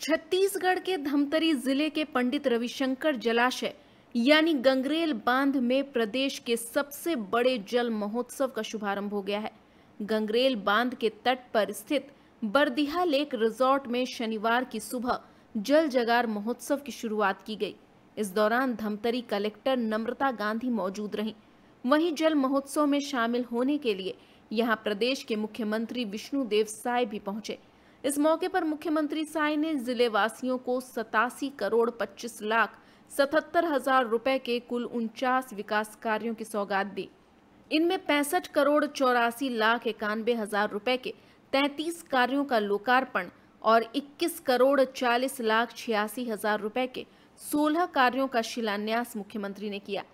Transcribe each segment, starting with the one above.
छत्तीसगढ़ के धमतरी जिले के पंडित रविशंकर जलाशय यानी गंगरेल बांध में प्रदेश के सबसे बड़े जल महोत्सव का शुभारंभ हो गया है गंगरेल बांध के तट पर स्थित बरदिहा लेक रिजॉर्ट में शनिवार की सुबह जल जगार महोत्सव की शुरुआत की गई इस दौरान धमतरी कलेक्टर नम्रता गांधी मौजूद रही वहीं जल महोत्सव में शामिल होने के लिए यहां प्रदेश के मुख्यमंत्री विष्णु देव साय भी पहुंचे इस मौके पर मुख्यमंत्री साय ने जिले वासियों को सतासी करोड़ पच्चीस लाख सतहत्तर हजार रुपए के कुल उनचास विकास कार्यों की सौगात दी इनमें पैंसठ करोड़ चौरासी लाख इक्यानबे हजार रुपए के तैतीस कार्यों का लोकार्पण और 21 करोड़ 40 लाख छियासी हजार रुपए के 16 कार्यों का शिलान्यास मुख्यमंत्री ने किया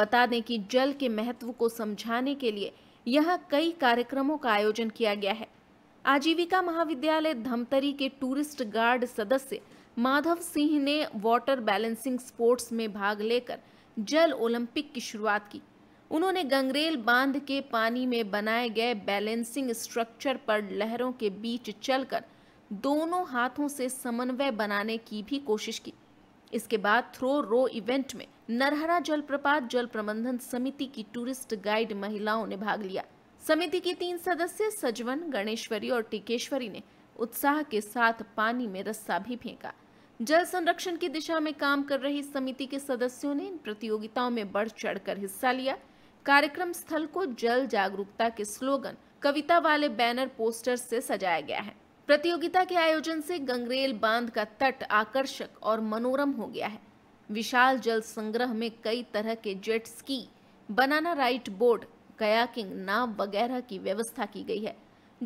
बता दें कि जल के महत्व को समझाने के लिए यहां कई कार्यक्रमों का आयोजन किया गया है आजीविका महाविद्यालय धमतरी के टूरिस्ट गार्ड सदस्य माधव सिंह ने वाटर बैलेंसिंग स्पोर्ट्स में भाग लेकर जल ओलंपिक की शुरुआत की उन्होंने गंगरेल बांध के पानी में बनाए गए बैलेंसिंग स्ट्रक्चर पर लहरों के बीच चलकर दोनों हाथों से समन्वय बनाने की भी कोशिश की इसके बाद थ्रो रो इवेंट में नरहरा जलप्रपात जल प्रबंधन समिति की टूरिस्ट गाइड महिलाओं ने भाग लिया समिति के तीन सदस्य सजवन गणेश्वरी और टीकेश्वरी ने उत्साह के साथ पानी में रस्सा भी फेंका जल संरक्षण की दिशा में काम कर रही समिति के सदस्यों ने इन प्रतियोगिताओं में बढ़ चढ़कर हिस्सा लिया कार्यक्रम स्थल को जल जागरूकता के स्लोगन कविता वाले बैनर पोस्टर से सजाया गया है प्रतियोगिता के आयोजन से गंगरेल बांध का तट आकर्षक और मनोरम हो गया है विशाल जल संग्रह में कई तरह के jet ski banana ride board kayaking नाव वगैरह की व्यवस्था की गई है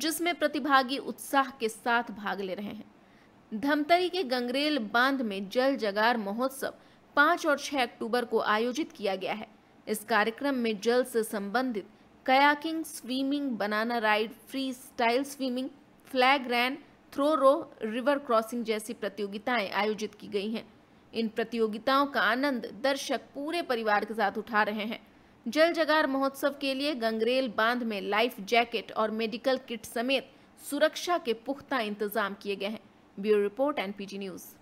जिसमें प्रतिभागी उत्साह के साथ भाग ले रहे हैं धमतरी के गंगरेल बांध में जल जगार महोत्सव पाँच और छह अक्टूबर को आयोजित किया गया है इस कार्यक्रम में जल से संबंधित kayaking swimming banana ride freestyle swimming flag run throw row river crossing जैसी प्रतियोगिताएं आयोजित की गई हैं इन प्रतियोगिताओं का आनंद दर्शक पूरे परिवार के साथ उठा रहे हैं जल जगार महोत्सव के लिए गंगरेल बांध में लाइफ जैकेट और मेडिकल किट समेत सुरक्षा के पुख्ता इंतजाम किए गए हैं ब्यूरो रिपोर्ट एनपीजी न्यूज़